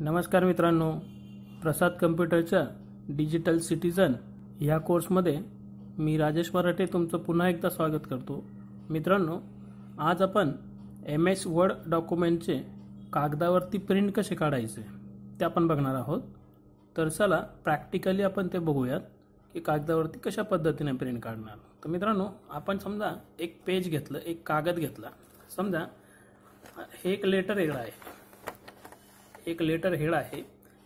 नमस्कार मित्रांनो प्रसाद कम्प्युटरच्या डिजिटल सिटीजन ह्या कोर्समध्ये मी राजेश मराठे तुमचं पुन्हा एकदा स्वागत करतो मित्रांनो आज आपण एम एस वर्ड डॉक्युमेंटचे कागदावरती प्रिंट कसे काढायचे ते आपण बघणार आहोत तर चला प्रॅक्टिकली आपण ते बघूयात की कागदावरती कशा पद्धतीने प्रिंट काढणार तर मित्रांनो आपण समजा एक पेज घेतलं एक कागद घेतला समजा हे एक लेटर वेगळा आहे एक लेटर हेड आहे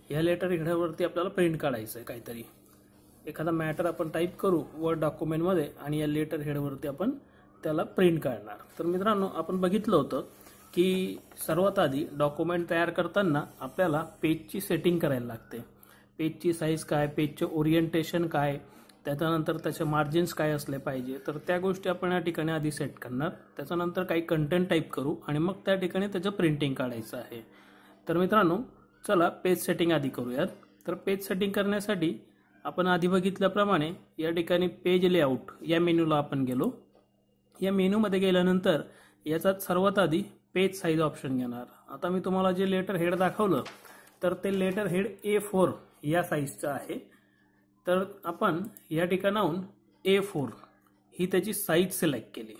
ह्या लेटर हेडावरती आपल्याला प्रिंट काढायचं आहे काहीतरी एखादा मॅटर आपण टाईप करू वर्ड डॉक्युमेंटमध्ये आणि या लेटर हेडवरती आपण त्याला प्रिंट काढणार तर मित्रांनो आपण बघितलं होतं की सर्वात आधी डॉक्युमेंट तयार करताना आपल्याला पेजची सेटिंग करायला लागते पेजची साईज काय पेजचे ओरिएंटेशन काय त्याच्यानंतर त्याचे मार्जिन्स काय असले पाहिजे तर त्या गोष्टी आपण या ठिकाणी आधी सेट करणार त्याच्यानंतर काही कंटेंट टाईप करू आणि मग त्या ठिकाणी त्याचं प्रिंटिंग काढायचं आहे तर मित्रांनो चला पेज सेटिंग आधी करूयात तर पेज सेटिंग करण्यासाठी आपण आधी बघितल्याप्रमाणे या ठिकाणी पेज लेआउट या मेन्यूला आपण गेलो या मेन्यूमध्ये गेल्यानंतर याचा सर्वात आधी पेज साईज ऑप्शन घेणार आता मी तुम्हाला जे लेटर हेड दाखवलं तर ते लेटर हेड ए फोर या साईजचं आहे तर आपण या ठिकाणाहून ए फोर ही त्याची साईज सिलेक्ट केली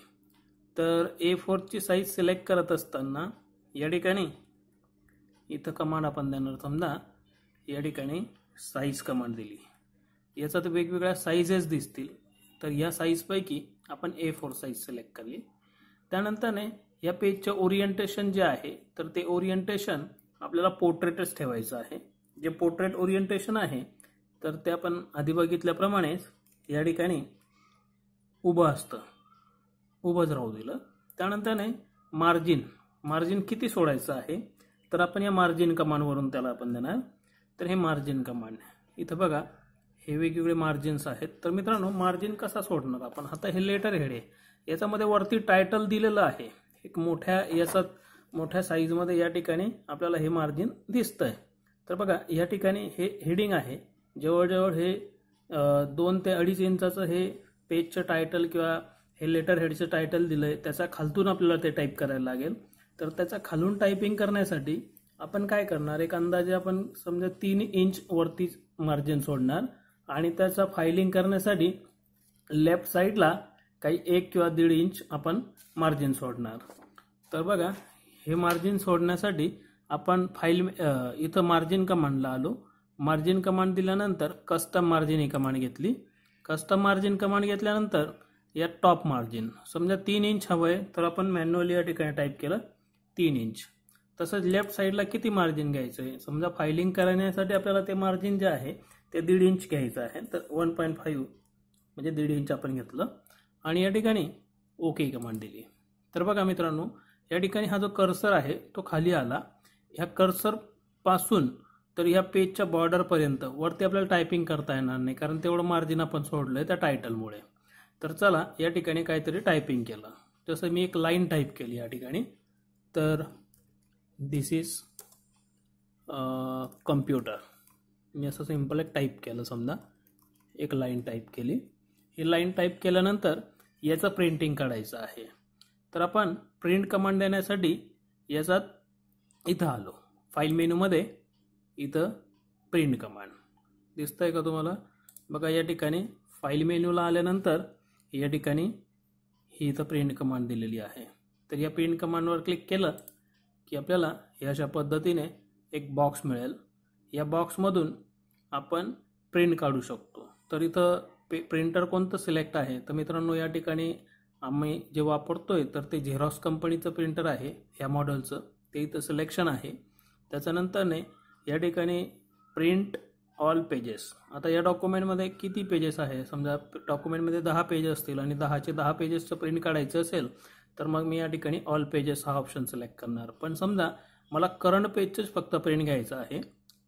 तर ए फोरची साईज सिलेक्ट करत असताना या ठिकाणी इथं कमांड आपण देणार समजा या ठिकाणी साईज कमांड दिली याचा तर वेगवेगळ्या साईजेस दिसतील तर या साईजपैकी आपण ए फोर साईज सिलेक्ट करली त्यानंतरने या पेजचं ओरिएंटेशन जे आहे तर ते ओरिएंटेशन आपल्याला पोर्ट्रेटच ठेवायचं आहे जे पोर्ट्रेट ओरिएंटेशन आहे तर ते आपण आधी बघितल्याप्रमाणेच या ठिकाणी उभं असतं उभंच राहू दिलं त्यानंतरने मार्जिन मार्जिन किती सोडायचं आहे तर आपण या मार्जिन कमांडवरून त्याला आपण देणार तर हे मार्जिन कमांड इथं बघा हे वेगवेगळे मार्जिन्स आहेत तर मित्रांनो मार्जिन कसा सोडणार आपण आता हे लेटर हेड आहे याच्यामध्ये वरती टायटल दिलेलं आहे एक मोठ्या याचा मोठ्या साईजमध्ये या ठिकाणी आपल्याला हे मार्जिन दिसतंय आहे तर बघा या ठिकाणी हे हेडिंग आहे जवळजवळ हे दोन ते अडीच इंचाचं हे पेजचं टायटल किंवा हे लेटर हेडचं टायटल दिलं आहे त्याचा खालतून आपल्याला ते टाईप करायला लागेल तर त्याचा खालून टायपिंग करण्यासाठी आपण काय करणार एक अंदाजे आपण समजा तीन इंच वरती मार्जिन सोडणार आणि त्याचा फायलिंग करण्यासाठी लेफ्ट साईडला काही एक किंवा दीड इंच आपण मार्जिन सोडणार तर बघा हे मार्जिन सोडण्यासाठी आपण फाईल इथं मार्जिन कमांडला आलो मार्जिन कमांड दिल्यानंतर कस्टम मार्जिन ही कमांड घेतली कस्टम मार्जिन कमांड घेतल्यानंतर या टॉप मार्जिन समजा तीन इंच हवं आहे तर आपण मॅन्युअली या ठिकाणी टाईप केलं तीन इंच तसंच लेफ्ट साईडला किती मार्जिन घ्यायचं आहे समजा फायलिंग करण्यासाठी आपल्याला ते मार्जिन जे आहे ते दीड इंच घ्यायचं आहे तर वन पॉईंट फाईव्ह म्हणजे दीड इंच आपण घेतलं आणि या ठिकाणी ओके कमांड दिली तर बघा मित्रांनो या ठिकाणी हा जो कर्सर आहे तो खाली आला ह्या कर्सरपासून तर ह्या पेजच्या बॉर्डरपर्यंत वरती आपल्याला टायपिंग करता येणार नाही कारण तेवढं मार्जिन आपण सोडलं आहे त्या टायटलमुळे तर चला या ठिकाणी काहीतरी टायपिंग केलं जसं मी एक लाईन टाईप केली या ठिकाणी तर दिस इज कम्प्युटर मी असं सिम्पल एक टाईप केलं समजा एक लाईन टाईप केली ही लाईन टाईप केल्यानंतर याचं प्रिंटिंग काढायचं आहे तर आपण प्रिंट कमांड देण्यासाठी याचा इथं आलो फाईल मेन्यूमध्ये इथं प्रिंट कमांड आहे का तुम्हाला बघा या ठिकाणी फाईल मेन्यूला आल्यानंतर या ठिकाणी ही इथं प्रिंट कमांड दिलेली आहे तर या प्रिंट कमांडवर क्लिक केलं की आपल्याला हे अशा पद्धतीने एक बॉक्स मिळेल या बॉक्समधून आपण प्रिंट काढू शकतो तर इथं पे प्रिंटर कोणतं सिलेक्ट आहे तर मित्रांनो या ठिकाणी आम्ही जे वापरतोय तर ते झेरॉक्स कंपनीचं प्रिंटर आहे ह्या मॉडेलचं ते इथं सिलेक्शन आहे त्याच्यानंतरने या ठिकाणी प्रिंट ऑल पेजेस आता या डॉक्युमेंटमध्ये किती पेजेस आहे समजा डॉक्युमेंटमध्ये दहा पेज असतील आणि दहाचे दहा पेजेसचं प्रिंट काढायचं असेल तर मग मी या ठिकाणी ऑल पेजेस हा ऑप्शन सिलेक्ट करणार पण समजा मला करंट पेजचंच फक्त प्रिंट घ्यायचं आहे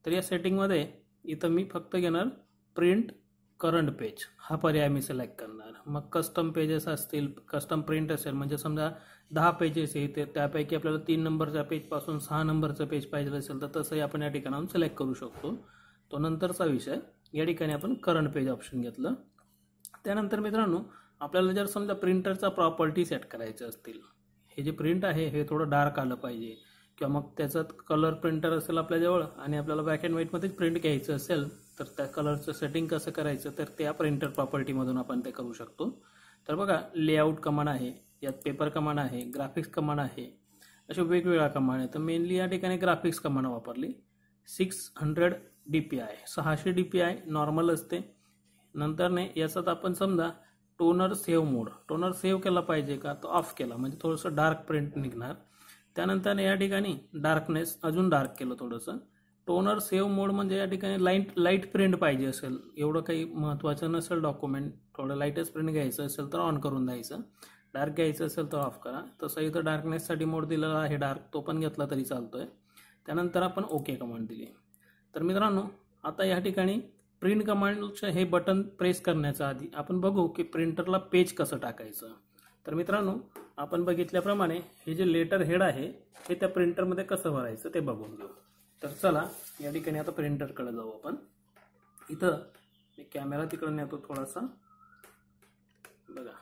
तर या सेटिंगमध्ये इथं मी फक्त घेणार प्रिंट करंट पेज हा पर्याय मी सिलेक्ट करणार मग कस्टम पेजेस असतील कस्टम प्रिंट असेल म्हणजे समजा दहा पेजेस येते त्यापैकी आपल्याला तीन नंबरच्या पेजपासून सहा नंबरचं पेज पाहिजे असेल तर तसंही आपण या ठिकाणाहून सिलेक्ट करू शकतो तो नंतरचा विषय या ठिकाणी आपण करंट पेज ऑप्शन घेतलं त्यानंतर मित्रांनो आपल्याला जर समजा प्रिंटरचा प्रॉपर्टी सेट करायचे असतील हे जे प्रिंट आहे हे थोडं डार्क आलं पाहिजे किंवा मग त्याचं कलर प्रिंटर असेल आपल्याजवळ आणि आपल्याला ब्लॅक अँड व्हाईटमध्येच प्रिंट घ्यायचं असेल तर त्या कलरचं सेटिंग कसं करायचं तर त्या प्रिंटर प्रॉपर्टीमधून आपण ते करू शकतो तर बघा लेआउट कमांड आहे यात पेपर कमांड आहे ग्राफिक्स कमांड आहे असे वेगवेगळ्या कमांड आहे तर मेनली या ठिकाणी ग्राफिक्स कमांड वापरली सिक्स हंड्रेड डी पी आहे सहाशे डी पी आय नॉर्मल असते नंतरने याच्यात आपण समजा toner save mode toner save केला पाहिजे का तो ऑफ केला म्हणजे थोडंसं डार्क प्रिंट निघणार त्यानंतर या ठिकाणी डार्कनेस अजून डार्क केलं थोडंसं टोनर सेव्ह मोड म्हणजे या ठिकाणी लाईट लाईट प्रिंट पाहिजे असेल एवढं काही महत्त्वाचं नसेल डॉक्युमेंट थोडं लाईटच प्रिंट घ्यायचं असेल तर ऑन करून द्यायचं डार्क घ्यायचं असेल तर ऑफ करा तसं इथं डार्कनेससाठी मोड दिलेला आहे डार्क तो पण घेतला तरी चालतो आहे त्यानंतर आपण ओके कमांड दिली तर मित्रांनो आता या ठिकाणी प्रिंट कमांडचं हे बटन प्रेस करण्याच्या आधी आपण बघू की प्रिंटरला पेज कसं टाकायचं तर मित्रांनो आपण बघितल्याप्रमाणे हे जे लेटर हेड आहे हे त्या प्रिंटरमध्ये कसं भरायचं ते बघून घेऊ तर चला या ठिकाणी आता प्रिंटरकडे जाऊ आपण इथं मी कॅमेरा तिकडे नेतो थोडासा बघा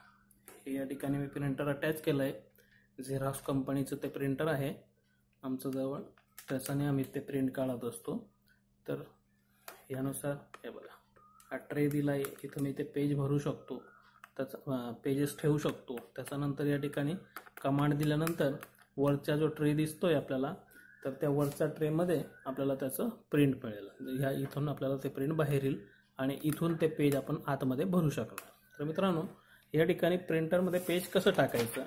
हे या ठिकाणी मी प्रिंटर अटॅच केलं आहे झेरॉक्स कंपनीचं ते प्रिंटर आहे आमचं जवळ त्याच्याने आम्ही ते प्रिंट काढत असतो तर ह्यानुसार हे बघा हा ट्रे दिला आहे इथं मी ते पेज भरू शकतो त्याचा पेजेस ठेवू शकतो त्याच्यानंतर या ठिकाणी कमांड दिल्यानंतर वरचा जो ट्रे दिसतोय आपल्याला तर त्या वरच्या ट्रेमध्ये आपल्याला त्याचं प्रिंट मिळेल म्हणजे ह्या इथून आपल्याला ते प्रिंट बाहेर येईल आणि इथून ते पेज आपण आतमध्ये भरू शकणार तर मित्रांनो या ठिकाणी प्रिंटरमध्ये पेज कसं टाकायचं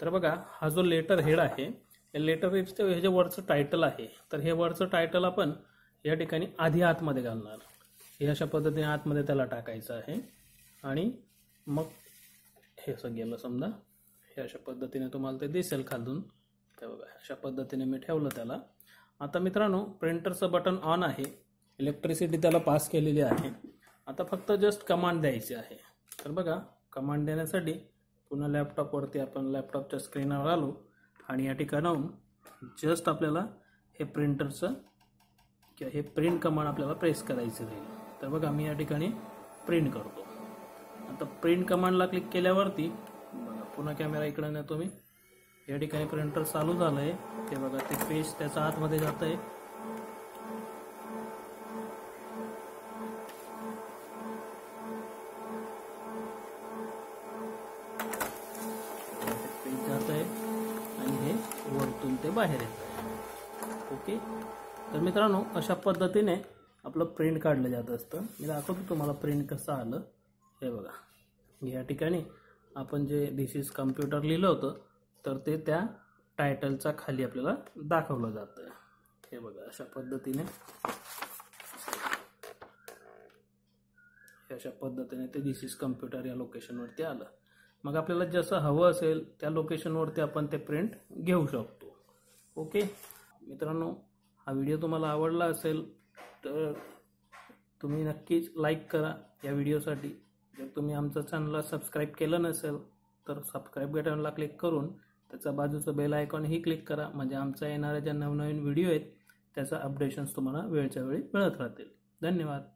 तर बघा हा जो लेटर हेड आहे या लेटर हेडचं हे जे वरचं टायटल आहे तर हे वरचं टायटल आपण या ठिकाणी आधी आतमध्ये घालणार हे अशा पद्धतीने आतमध्ये त्याला टाकायचं आहे आणि मग हे असं गेलं समजा हे अशा पद्धतीने तुम्हाला ते दिसेल खालून ते बघा अशा पद्धतीने मी ठेवलं त्याला आता मित्रांनो प्रिंटरचं बटन ऑन आहे इलेक्ट्रिसिटी त्याला पास केलेली आहे आता फक्त जस्ट कमांड द्यायची आहे तर बघा कमांड देण्यासाठी पुन्हा लॅपटॉपवरती आपण लॅपटॉपच्या स्क्रीनवर आलो आणि या ठिकाणाहून जस्ट आपल्याला हे प्रिंटरचं किंवा हे प्रिंट कमांड आपल्याला प्रेस करायचं राहील तर बघा मी या ठिकाणी प्रिंट करतो आता प्रिंट कमांडला क्लिक केल्यावरती बघा पुन्हा कॅमेरा इकडे नेतो मी या ठिकाणी प्रिंटर चालू झालं आहे ते बघा ते पेज त्याच्या आतमध्ये जात आहे पेज जात आहे आणि हे वरतून ते बाहेर येत आहे ओके तर मित्रांनो अशा पद्धतीने आपलं प्रिंट काढलं जात असतं मी दाखवतो तुम्हाला प्रिंट कसं आलं हे बघा या ठिकाणी आपण जे डिसीज कम्प्युटर लिहिलं होतं तर ते त्या टायटलच्या खाली आपल्याला दाखवलं जातं हे बघा अशा पद्धतीने अशा पद्धतीने ते दिस इज कम्प्युटर या लोकेशनवरती आलं मग आपल्याला जसं हवं असेल त्या लोकेशनवरती आपण ते प्रिंट घेऊ शकतो ओके मित्रांनो हा व्हिडिओ तुम्हाला आवडला असेल तर तुम्ही नक्कीच लाईक करा या व्हिडिओसाठी जर तुम्ही आमचं चॅनलला सबस्क्राईब केलं नसेल तर सबस्क्राईब बटनला क्लिक करून त्याचा बाजूचं बेल आयकॉनही क्लिक करा म्हणजे आमच्या येणाऱ्या ज्या नवनवीन व्हिडिओ आहेत त्याचा अपडेशन्स तुम्हाला वेळच्या वेळी मिळत राहतील धन्यवाद